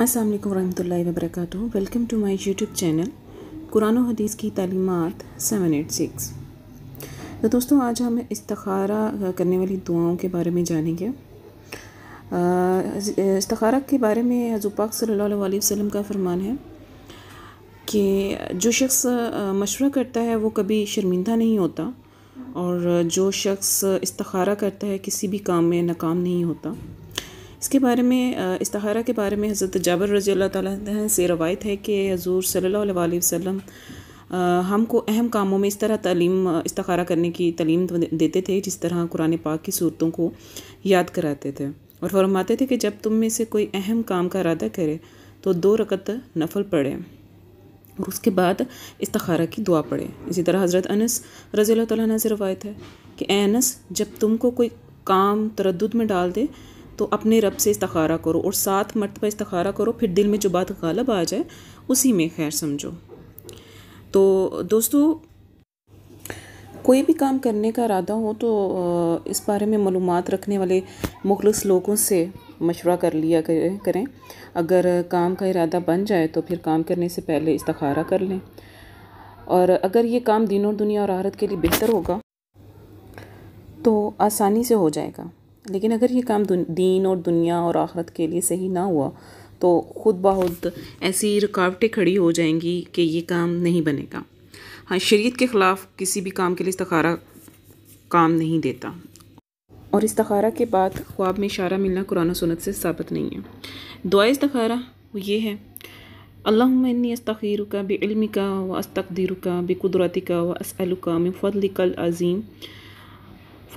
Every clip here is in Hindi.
असल वालेकुम रहमतुल्लाहि welcome to my YouTube channel Quran हदीस की तलीमत सेवन एट सिक्स तो दोस्तों आज हम इस्तारा करने वाली दुआओं के बारे में जानेंगे इस्तारा के बारे में हजूपाक सल्ला वसम का फरमान है कि जो शख्स मशवरा करता है वो कभी शर्मिंदा नहीं होता और जो शख्स इस्तारा करता है किसी भी काम में नाकाम नहीं होता इसके बारे में इस्तारा के बारे में हज़रत जाबर रज़ी अल्लाह ताली से रवायत है कि हजूर सल्ला वसम हमको अहम कामों में इस तरह तलीम इस्तारा करने की तलीम देते थे जिस तरह कुरान पाक की सूरतों को याद कराते थे और फरमाते थे कि जब तुम में से कोई अहम काम का इरादा करे तो दो रकत नफल पढ़े और उसके बाद इस्तारा की दुआ पढ़े इसी तरह हज़रत अनस रज़ी अल्लाह से रवायत है कि अनस जब तुमको कोई काम तरद में डाल दे तो अपने रब से इस्तारा करो और सात मरतबा इस्तारा करो फिर दिल में जो बात गालब आ जाए उसी में खैर समझो तो दोस्तों कोई भी काम करने का इरादा हो तो इस बारे में मालूम रखने वाले मुखलस लोगों से मशवरा कर लिया करें अगर काम का इरादा बन जाए तो फिर काम करने से पहले इस्तारा कर लें और अगर ये काम दिनों दुनिया और आहरत के लिए बेहतर होगा तो आसानी से हो जाएगा लेकिन अगर ये काम दीन और दुनिया और आखरत के लिए सही ना हुआ तो ख़ुद बहुत ऐसी रुकावटें खड़ी हो जाएंगी कि ये काम नहीं बनेगा हाँ शरीत के ख़िलाफ़ किसी भी काम के लिए इस्तारा काम नहीं देता और इस्तारा के बाद ख्वाब में इशारा मिलना कुरान सुनत से साबित नहीं है दुआ इस्तारा वो ये है अल्लाहनी अस्तखीर का बेलमी का व अस्तकदीर का बिकुदरती का व असलुका मिफ़ल कल अज़ीम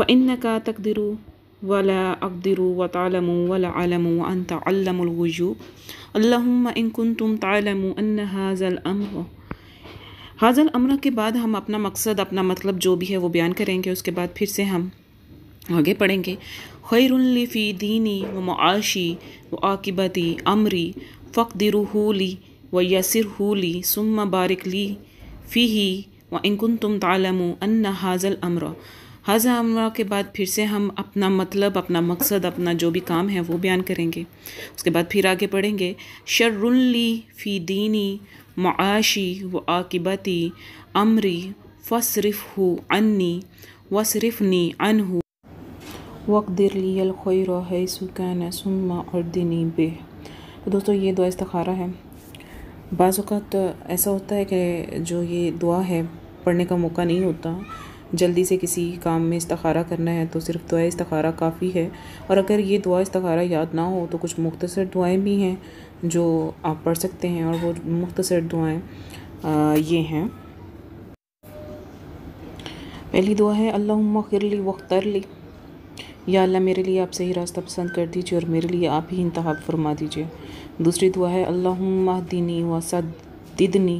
इन का तकदीरू ولا أقدر وتعلم ولا أعلم وأنت علم الوجوب اللهم إن كنتم تعلموا أن هذا الأمر هذا الأمر کے بعد ہم اپنا مقصد اپنا مطلب جو بھی ہے وہ بیان کریں گے اس کے بعد پھر سے ہم آگے پڑھیں گے خیر لی فی دینی و معاشی و عاقبتی امری فق لی و یسر ثم بارک لی فی ہی و ان کنتم تعلموا ان هذا الامر हज अमरा के बाद फिर से हम अपना मतलब अपना मकसद अपना जो भी काम है वो बयान करेंगे उसके बाद फिर आगे पढ़ेंगे शर्रुल्ली फ़ी दीनी माशी व आकबती अमरी फ़सरफ़ हो अन्नी नी अन हो है सुकैन सुम्मा और दिनी बे तो दोस्तों ये दुआ इस्तारा है बाज़ात तो ऐसा होता है कि जो ये दुआ है पढ़ने का मौका नहीं होता जल्दी से किसी काम में इस्तारा करना है तो सिर्फ दुआ इस्तारा काफ़ी है और अगर ये दुआ इस्तारा याद ना हो तो कुछ मुख्तसर दुआएं भी हैं जो आप पढ़ सकते हैं और वो मुख्तसर दुआएं ये हैं पहली दुआ है अल्लाह खिरली या अल्लाह मेरे लिए आप सही रास्ता पसंद कर दीजिए और मेरे लिए आप ही इंतहा फरमा दीजिए दूसरी दुआ है अल्लाह दीनी व सदनी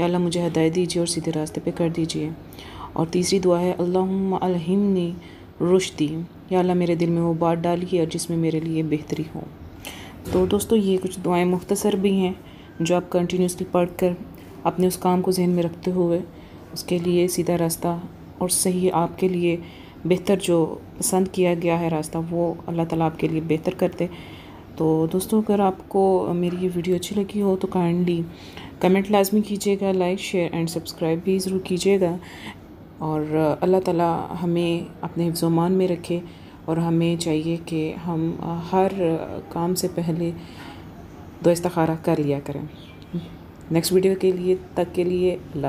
या अल्लाह मुझे हदायत दीजिए और सीधे रास्ते पे कर दीजिए और तीसरी दुआ है ने रुश रुशदी या अल्लाह मेरे दिल में वो बात डालिए और जिसमें मेरे लिए बेहतरी हो तो दोस्तों ये कुछ दुआएं मुख्तसर भी हैं जो आप कंटिन्यूसली पढ़ कर अपने उस काम को जहन में रखते हुए उसके लिए सीधा रास्ता और सही आपके लिए बेहतर जो पसंद किया गया है रास्ता वो अल्लाह ताला आपके लिए बेहतर करते तो दोस्तों अगर आपको मेरी ये वीडियो अच्छी लगी हो तो काइंडली कमेंट लाजमी कीजिएगा लाइक शेयर एंड सब्सक्राइब भी ज़रूर कीजिएगा और अल्लाह ताला हमें अपने हिफ्ज़ोमान में रखे और हमें चाहिए कि हम हर काम से पहले दो इस्ताखारा कर लिया करें नेक्स्ट वीडियो के लिए तक के लिए अल्लाह